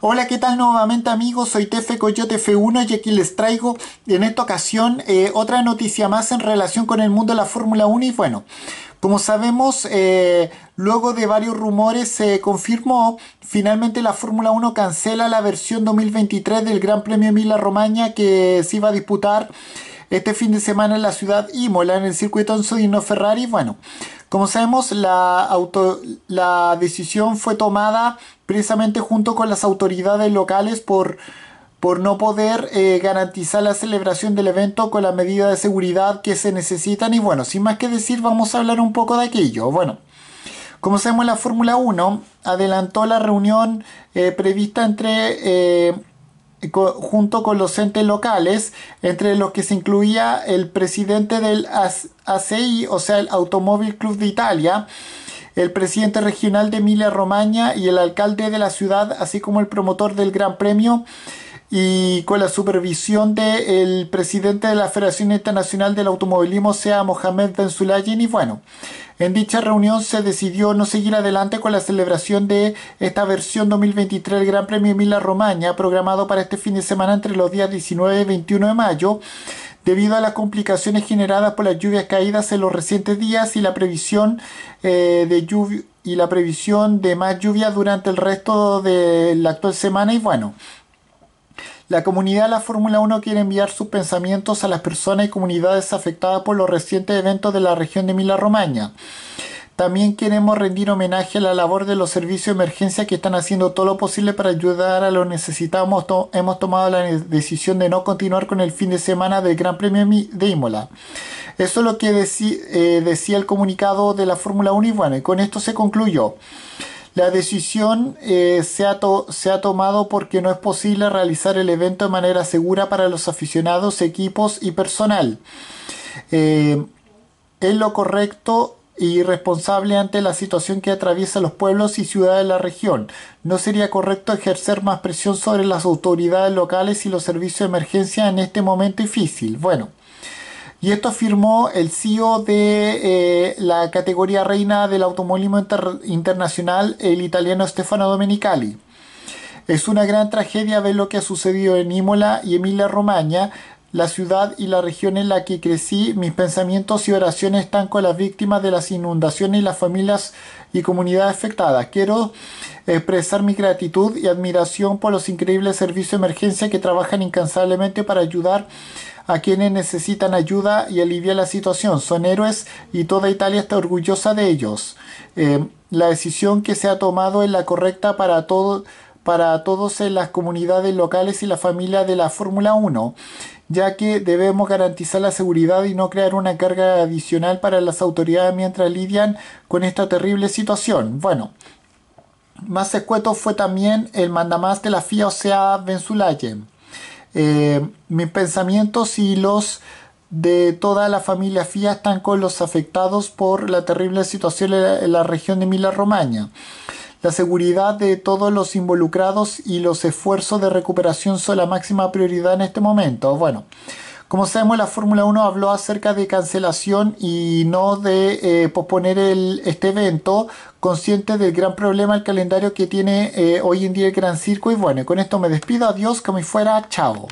Hola, ¿qué tal nuevamente amigos? Soy Tefe Coyote F1 y aquí les traigo en esta ocasión eh, otra noticia más en relación con el mundo de la Fórmula 1 y bueno, como sabemos, eh, luego de varios rumores se confirmó finalmente la Fórmula 1 cancela la versión 2023 del Gran Premio Mila Romagna que se iba a disputar este fin de semana en la ciudad Imola, en el circuito anzodino Ferrari. Bueno, como sabemos, la, la decisión fue tomada precisamente junto con las autoridades locales por por no poder eh, garantizar la celebración del evento con la medida de seguridad que se necesitan. Y bueno, sin más que decir, vamos a hablar un poco de aquello. Bueno, como sabemos, la Fórmula 1 adelantó la reunión eh, prevista entre eh, junto con los entes locales, entre los que se incluía el presidente del ACI, o sea, el Automóvil Club de Italia, el presidente regional de Emilia Romagna y el alcalde de la ciudad, así como el promotor del Gran Premio y con la supervisión del presidente de la Federación Internacional del Automovilismo, sea Mohamed Ben Sulayen, Y bueno, en dicha reunión se decidió no seguir adelante con la celebración de esta versión 2023 del Gran Premio Emilia romaña programado para este fin de semana entre los días 19 y 21 de mayo debido a las complicaciones generadas por las lluvias caídas en los recientes días y la previsión eh, de lluvia y la previsión de más lluvia durante el resto de la actual semana y bueno la comunidad de la Fórmula 1 quiere enviar sus pensamientos a las personas y comunidades afectadas por los recientes eventos de la región de mila romaña También queremos rendir homenaje a la labor de los servicios de emergencia que están haciendo todo lo posible para ayudar a los necesitados. Hemos tomado la decisión de no continuar con el fin de semana del Gran Premio de Imola. Eso es lo que eh, decía el comunicado de la Fórmula 1 y bueno, y con esto se concluyó. La decisión eh, se, ha tomado porque no es posible realizar el evento de manera segura para los aficionados, equipos y personal. Eh, es lo correcto y responsable ante la situación que atraviesa los pueblos y ciudades de la región. No sería correcto ejercer más presión sobre las autoridades locales y los servicios de emergencia en este momento difícil. Bueno, y esto afirmó el CEO de eh, la categoría reina del automóvil internacional, el italiano Stefano Domenicali. Es una gran tragedia ver lo que ha sucedido en Imola y Emilia Romagna, la ciudad y la región en la que crecí, mis pensamientos y oraciones están con las víctimas de las inundaciones y las familias y comunidades afectadas. Quiero expresar mi gratitud y admiración por los increíbles servicios de emergencia que trabajan incansablemente para ayudar a quienes necesitan ayuda y aliviar la situación. Son héroes y toda Italia está orgullosa de ellos. Eh, la decisión que se ha tomado es la correcta para todos para en las comunidades locales y la familia de la Fórmula 1, ya que debemos garantizar la seguridad y no crear una carga adicional para las autoridades mientras lidian con esta terrible situación. Bueno, más escueto fue también el mandamás de la FIA, o sea, eh, mis pensamientos y los de toda la familia FIA están con los afectados por la terrible situación en la, región de Mila romaña la seguridad de todos los involucrados y los esfuerzos de recuperación son la máxima prioridad en este momento. Bueno, como sabemos, la Fórmula 1 habló acerca de cancelación y no de eh, posponer este evento, consciente del gran problema el calendario que tiene eh, hoy en día el Gran Circo. Y bueno, con esto me despido. Adiós, como y fuera. Chao.